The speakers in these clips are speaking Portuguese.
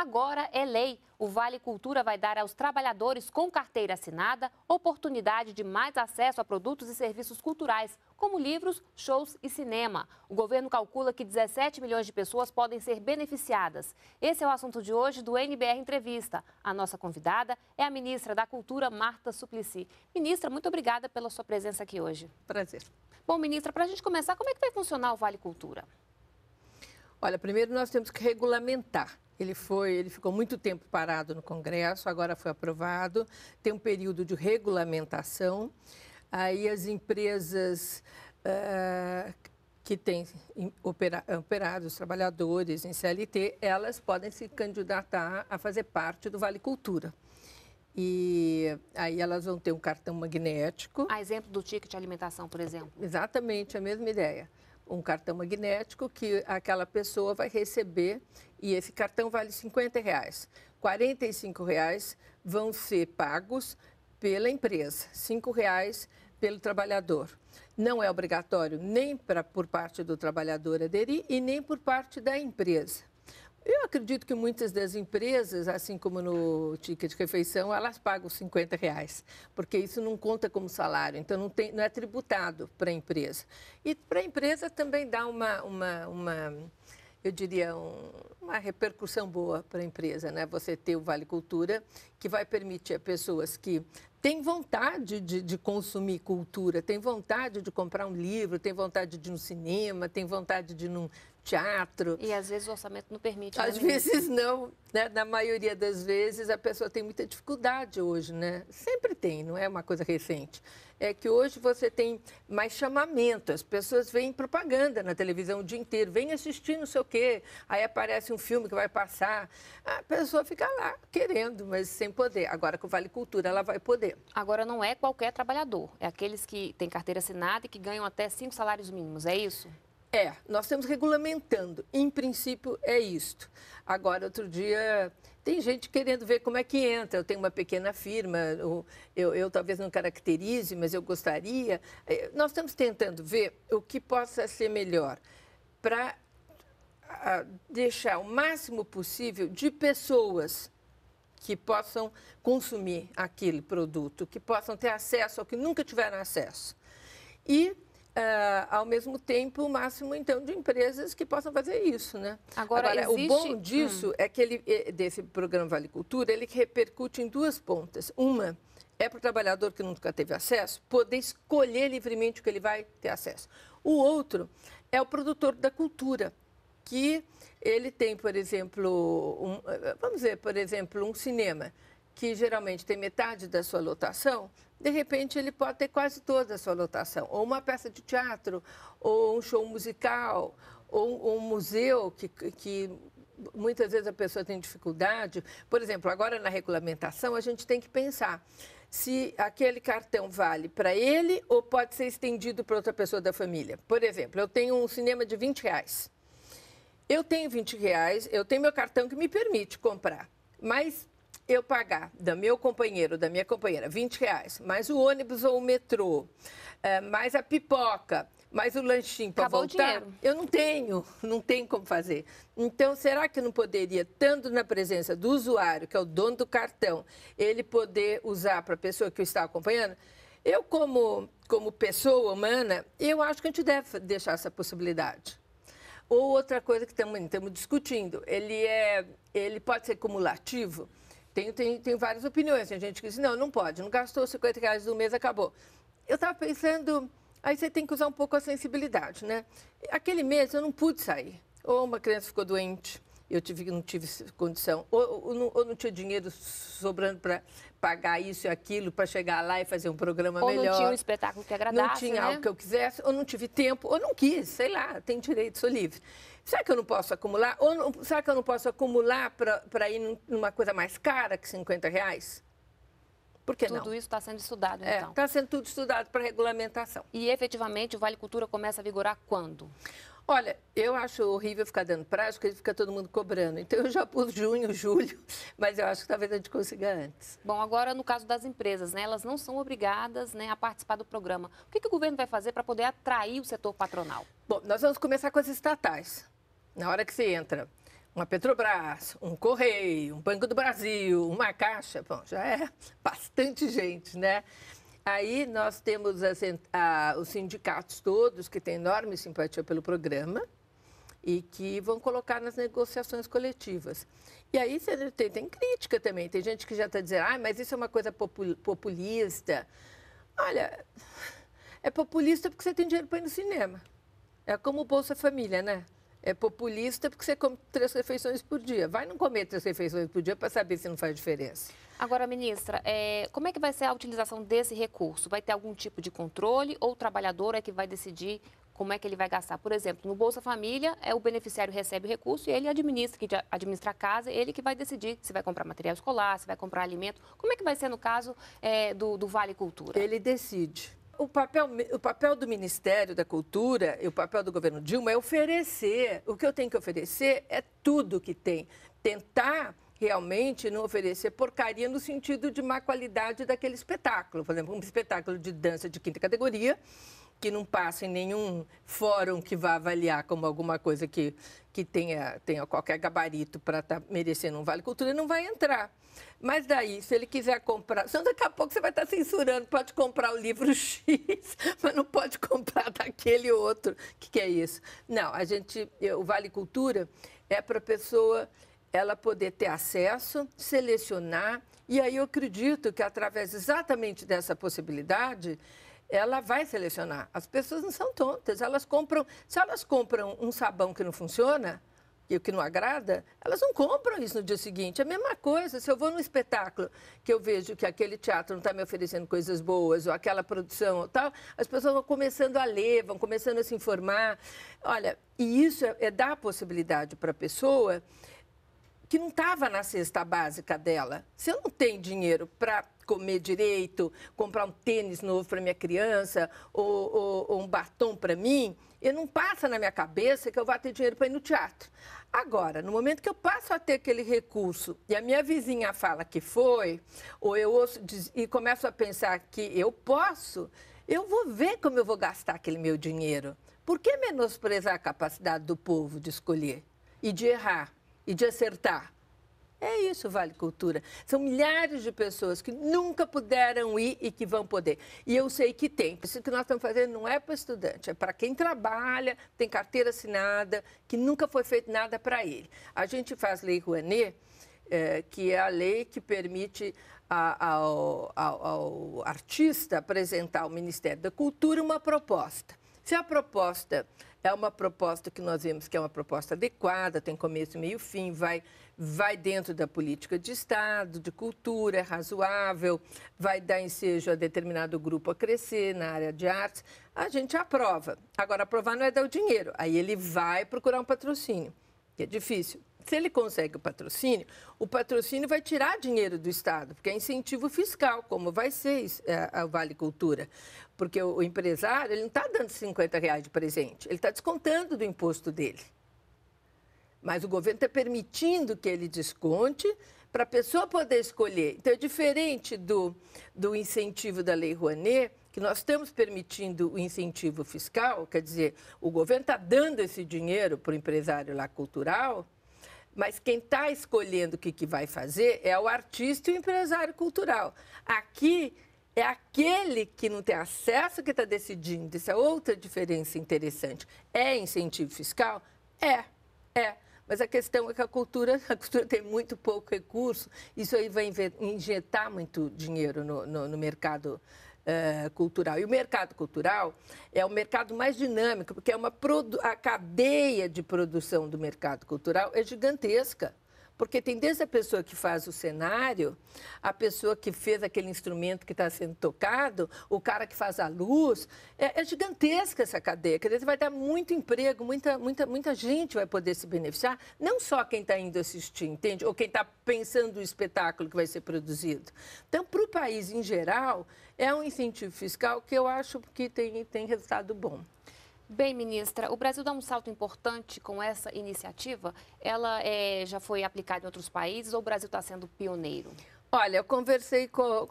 Agora é lei. O Vale Cultura vai dar aos trabalhadores com carteira assinada oportunidade de mais acesso a produtos e serviços culturais, como livros, shows e cinema. O governo calcula que 17 milhões de pessoas podem ser beneficiadas. Esse é o assunto de hoje do NBR Entrevista. A nossa convidada é a ministra da Cultura, Marta Suplicy. Ministra, muito obrigada pela sua presença aqui hoje. Prazer. Bom, ministra, para a gente começar, como é que vai funcionar o Vale Cultura? Olha, primeiro nós temos que regulamentar. Ele foi, ele ficou muito tempo parado no Congresso, agora foi aprovado, tem um período de regulamentação. Aí as empresas uh, que têm opera, operado os trabalhadores em CLT, elas podem se candidatar a fazer parte do Vale Cultura. E aí elas vão ter um cartão magnético. A exemplo do ticket de alimentação, por exemplo. Exatamente, a mesma ideia um cartão magnético que aquela pessoa vai receber e esse cartão vale 50 reais. 45 reais vão ser pagos pela empresa, 5 reais pelo trabalhador. Não é obrigatório nem pra, por parte do trabalhador aderir e nem por parte da empresa. Eu acredito que muitas das empresas, assim como no ticket de refeição, elas pagam 50 reais, porque isso não conta como salário, então não, tem, não é tributado para a empresa. E para a empresa também dá uma, uma, uma eu diria, um, uma repercussão boa para a empresa, né? Você ter o Vale Cultura, que vai permitir a pessoas que têm vontade de, de consumir cultura, têm vontade de comprar um livro, têm vontade de ir no cinema, têm vontade de ir num teatro. E às vezes o orçamento não permite. Né, às né, vezes não, né? Na maioria das vezes a pessoa tem muita dificuldade hoje, né? Sempre tem, não é uma coisa recente. É que hoje você tem mais chamamento, as pessoas veem propaganda na televisão o dia inteiro, vem assistir não sei o quê, aí aparece um filme que vai passar, a pessoa fica lá querendo, mas sem poder. Agora com o Vale Cultura ela vai poder. Agora não é qualquer trabalhador, é aqueles que têm carteira assinada e que ganham até cinco salários mínimos, é isso? É, nós estamos regulamentando. Em princípio, é isto. Agora, outro dia, tem gente querendo ver como é que entra. Eu tenho uma pequena firma, eu, eu, eu talvez não caracterize, mas eu gostaria. É, nós estamos tentando ver o que possa ser melhor para deixar o máximo possível de pessoas que possam consumir aquele produto, que possam ter acesso ao que nunca tiveram acesso. E Uh, ao mesmo tempo o máximo então de empresas que possam fazer isso, né? Agora, Agora existe... o bom disso hum. é que ele eh, desse programa Vale Cultura ele repercute em duas pontas. Uma é para o trabalhador que nunca teve acesso poder escolher livremente o que ele vai ter acesso. O outro é o produtor da cultura que ele tem, por exemplo, um, eh, vamos ver, por exemplo, um cinema que geralmente tem metade da sua lotação de repente ele pode ter quase toda a sua lotação. Ou uma peça de teatro, ou um show musical, ou um museu que, que muitas vezes a pessoa tem dificuldade. Por exemplo, agora na regulamentação a gente tem que pensar se aquele cartão vale para ele ou pode ser estendido para outra pessoa da família. Por exemplo, eu tenho um cinema de 20 reais. Eu tenho 20 reais, eu tenho meu cartão que me permite comprar. Mas eu pagar do meu companheiro, da minha companheira, 20 reais, mais o ônibus ou o metrô, eh, mais a pipoca, mais o lanchinho para voltar, eu não tenho, não tem como fazer. Então, será que não poderia, tanto na presença do usuário, que é o dono do cartão, ele poder usar para a pessoa que o está acompanhando? Eu, como, como pessoa humana, eu acho que a gente deve deixar essa possibilidade. Ou outra coisa que estamos discutindo, ele, é, ele pode ser cumulativo? tem, tem, tem várias opiniões. Tem gente que diz, não, não pode, não gastou 50 reais no mês, acabou. Eu estava pensando, aí você tem que usar um pouco a sensibilidade, né? Aquele mês eu não pude sair, ou uma criança ficou doente, eu tive, não tive condição, ou, ou, ou não, tinha dinheiro sobrando para pagar isso e aquilo para chegar lá e fazer um programa ou melhor. Ou não tinha um espetáculo que agradasse, Não tinha né? algo que eu quisesse, ou não tive tempo, ou não quis, sei lá, tem direito, sou livre. Será que eu não posso acumular? Ou não, será que eu não posso acumular para ir numa coisa mais cara que 50 reais? Por que tudo não? Tudo isso está sendo estudado, é, então. Está é, sendo tudo estudado para regulamentação. E efetivamente o Vale Cultura começa a vigorar quando? Olha, eu acho horrível ficar dando prazo, porque fica todo mundo cobrando. Então, eu já pus junho, julho, mas eu acho que talvez a gente consiga antes. Bom, agora no caso das empresas, né, elas não são obrigadas né, a participar do programa. O que, que o governo vai fazer para poder atrair o setor patronal? Bom, nós vamos começar com as estatais. Na hora que você entra, uma Petrobras, um Correio, um Banco do Brasil, uma Caixa, bom, já é bastante gente, né? Aí nós temos as, a, os sindicatos todos que têm enorme simpatia pelo programa e que vão colocar nas negociações coletivas. E aí tem, tem crítica também, tem gente que já está dizendo, ah, mas isso é uma coisa populista. Olha, é populista porque você tem dinheiro para ir no cinema. É como o Bolsa Família, né? é populista porque você come três refeições por dia. Vai não comer três refeições por dia para saber se não faz diferença. Agora, ministra, é, como é que vai ser a utilização desse recurso? Vai ter algum tipo de controle ou o trabalhador é que vai decidir como é que ele vai gastar? Por exemplo, no Bolsa Família, é, o beneficiário recebe o recurso e ele administra, que administra a casa, ele que vai decidir se vai comprar material escolar, se vai comprar alimento. Como é que vai ser no caso é, do, do Vale Cultura? Ele decide o papel, o papel do Ministério da Cultura e o papel do governo Dilma é oferecer. O que eu tenho que oferecer é tudo que tem. Tentar realmente não oferecer porcaria no sentido de má qualidade daquele espetáculo. Por exemplo, um espetáculo de dança de quinta categoria que não passa em nenhum fórum que vá avaliar como alguma coisa que, que tenha, tenha qualquer gabarito para estar tá merecendo um Vale Cultura, não vai entrar. Mas daí, se ele quiser comprar, senão daqui a pouco você vai estar tá censurando, pode comprar o livro X, mas não pode comprar daquele outro. O que, que é isso? Não, a gente, o Vale Cultura é para a pessoa ela poder ter acesso, selecionar, e aí eu acredito que através exatamente dessa possibilidade, ela vai selecionar. As pessoas não são tontas, elas compram. Se elas compram um sabão que não funciona e o que não agrada, elas não compram isso no dia seguinte. É a mesma coisa. Se eu vou num espetáculo que eu vejo que aquele teatro não está me oferecendo coisas boas, ou aquela produção ou tal, as pessoas vão começando a ler, vão começando a se informar. Olha, e isso é, é dar a possibilidade para a pessoa que não estava na cesta básica dela. Se eu não tenho dinheiro para comer direito, comprar um tênis novo para minha criança ou, ou, ou um batom para mim, eu não passa na minha cabeça que eu vou ter dinheiro para ir no teatro. Agora, no momento que eu passo a ter aquele recurso e a minha vizinha fala que foi, ou eu ouço e começo a pensar que eu posso, eu vou ver como eu vou gastar aquele meu dinheiro. Por que menosprezar a capacidade do povo de escolher e de errar e de acertar? É isso, Vale Cultura. São milhares de pessoas que nunca puderam ir e que vão poder. E eu sei que tem. Isso que nós estamos fazendo não é para estudante, é para quem trabalha, tem carteira assinada, que nunca foi feito nada para ele. A gente faz Lei Rouanet, é, que é a lei que permite ao, ao, ao artista apresentar ao Ministério da Cultura uma proposta. Se a proposta é uma proposta que nós vemos que é uma proposta adequada, tem começo, meio fim, vai vai dentro da política de Estado, de cultura, é razoável, vai dar ensejo a determinado grupo a crescer na área de artes, a gente aprova. Agora, aprovar não é dar o dinheiro, aí ele vai procurar um patrocínio, que é difícil. Se ele consegue o patrocínio, o patrocínio vai tirar dinheiro do Estado, porque é incentivo fiscal, como vai ser é, a Vale Cultura. Porque o empresário ele não está dando 50 reais de presente, ele está descontando do imposto dele. Mas o governo está permitindo que ele desconte para a pessoa poder escolher. Então, é diferente do, do incentivo da Lei Rouanet, que nós estamos permitindo o incentivo fiscal, quer dizer, o governo está dando esse dinheiro para o empresário lá cultural, mas quem está escolhendo o que, que vai fazer é o artista e o empresário cultural. Aqui é aquele que não tem acesso que está decidindo. Essa é outra diferença interessante. É incentivo fiscal? É, é. Mas a questão é que a cultura, a cultura tem muito pouco recurso, isso aí vai injetar muito dinheiro no, no, no mercado uh, cultural. E o mercado cultural é o mercado mais dinâmico, porque é uma a cadeia de produção do mercado cultural é gigantesca. Porque tem desde a pessoa que faz o cenário, a pessoa que fez aquele instrumento que está sendo tocado, o cara que faz a luz. É, é gigantesca essa cadeia. Quer dizer, vai dar muito emprego, muita, muita, muita gente vai poder se beneficiar. Não só quem está indo assistir, entende? Ou quem está pensando o espetáculo que vai ser produzido. Então, para o país em geral, é um incentivo fiscal que eu acho que tem, tem resultado bom. Bem, ministra, o Brasil dá um salto importante com essa iniciativa? Ela é, já foi aplicada em outros países ou o Brasil está sendo pioneiro? Olha, eu conversei, com,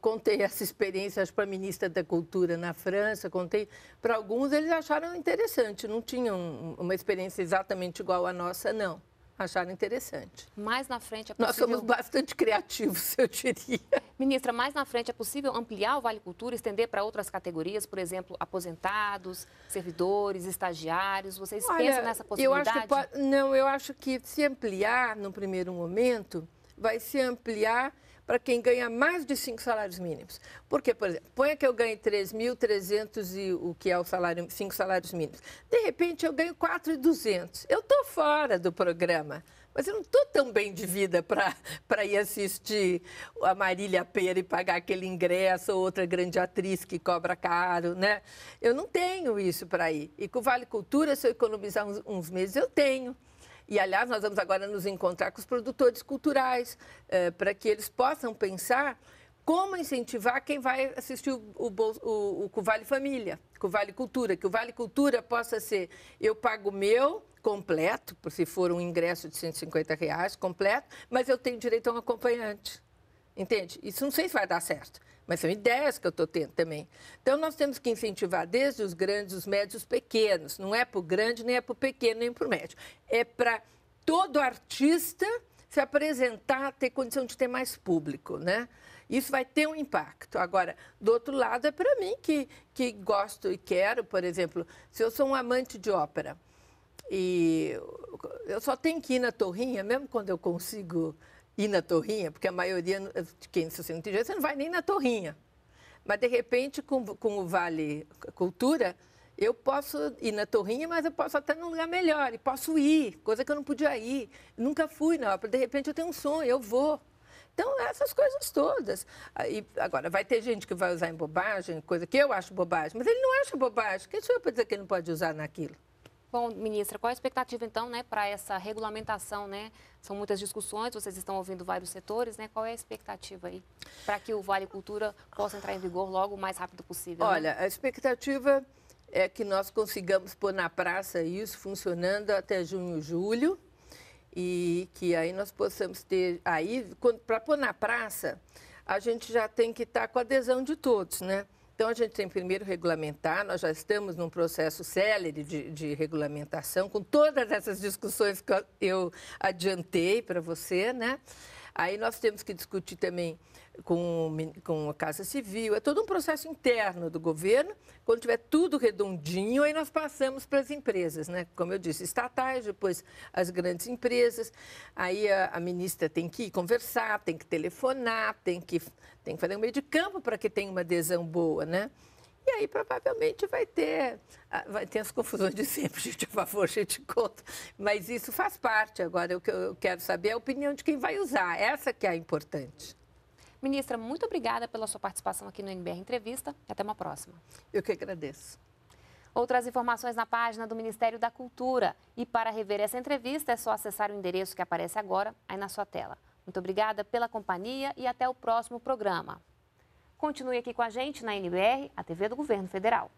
contei essa experiência para a ministra da Cultura na França, contei para alguns, eles acharam interessante, não tinham uma experiência exatamente igual à nossa, não acharam interessante. Mais na frente é possível... Nós somos bastante criativos, eu diria. Ministra, mais na frente é possível ampliar o Vale Cultura, estender para outras categorias, por exemplo, aposentados, servidores, estagiários? Vocês Olha, pensam nessa possibilidade? Eu acho pode... Não, eu acho que se ampliar no primeiro momento, vai se ampliar para quem ganha mais de cinco salários mínimos. Porque, por exemplo, ponha que eu ganhe 3.300 e o que é o salário, cinco salários mínimos. De repente eu ganho 4.200. Eu estou fora do programa. Mas eu não estou tão bem de vida para ir assistir a Marília Pera e pagar aquele ingresso ou outra grande atriz que cobra caro, né? Eu não tenho isso para ir. E com o Vale Cultura, se eu economizar uns, uns meses, eu tenho. E, aliás, nós vamos agora nos encontrar com os produtores culturais, eh, para que eles possam pensar como incentivar quem vai assistir o, o, o, o Vale Família, o Vale Cultura, que o Vale Cultura possa ser, eu pago o meu completo, se for um ingresso de 150 reais completo, mas eu tenho direito a um acompanhante. Entende? Isso não sei se vai dar certo, mas são ideias que eu estou tendo também. Então, nós temos que incentivar desde os grandes, os médios, os pequenos. Não é para o grande, nem é para o pequeno, nem para o médio. É para todo artista se apresentar, ter condição de ter mais público, né? Isso vai ter um impacto. Agora, do outro lado, é para mim que, que gosto e quero, por exemplo, se eu sou um amante de ópera e eu só tenho que ir na Torrinha, mesmo quando eu consigo ir na torrinha, porque a maioria, quem, se você não tem dinheiro, você não vai nem na torrinha. Mas, de repente, com, com o Vale Cultura, eu posso ir na Torrinha, mas eu posso até num lugar melhor, e posso ir, coisa que eu não podia ir. Nunca fui na ópera, de repente eu tenho um sonho, eu vou. Então, essas coisas todas. Ah, e, agora, vai ter gente que vai usar em bobagem, coisa que eu acho bobagem, mas ele não acha bobagem. Quem sou eu para dizer que ele não pode usar naquilo? Bom, ministra, qual a expectativa então, né, para essa regulamentação, né? São muitas discussões, vocês estão ouvindo vários setores, né? Qual é a expectativa aí para que o Vale Cultura possa entrar em vigor logo o mais rápido possível? Né? Olha, né? a expectativa é que nós consigamos pôr na praça isso funcionando até junho, julho, e que aí nós possamos ter aí para pôr na praça, a gente já tem que estar tá com a adesão de todos, né? Então, a gente tem primeiro regulamentar, nós já estamos num processo célere de, de regulamentação, com todas essas discussões que eu adiantei para você, né? Aí nós temos que discutir também com, com a Casa Civil. É todo um processo interno do governo. Quando tiver tudo redondinho, aí nós passamos para as empresas, né? Como eu disse, estatais, depois as grandes empresas. Aí a, a ministra tem que ir conversar, tem que telefonar, tem que, tem que fazer um meio de campo para que tenha uma adesão boa, né? E aí provavelmente vai ter, vai ter as confusões de sempre, gente, a favor, gente contra. Mas isso faz parte. Agora, o que eu quero saber é a opinião de quem vai usar. Essa que é a importante. Ministra, muito obrigada pela sua participação aqui no NBR Entrevista. Até uma próxima. Eu que agradeço. Outras informações na página do Ministério da Cultura. E para rever essa entrevista, é só acessar o endereço que aparece agora aí na sua tela. Muito obrigada pela companhia e até o próximo programa. Continue aqui com a gente na NBR, a TV do Governo Federal.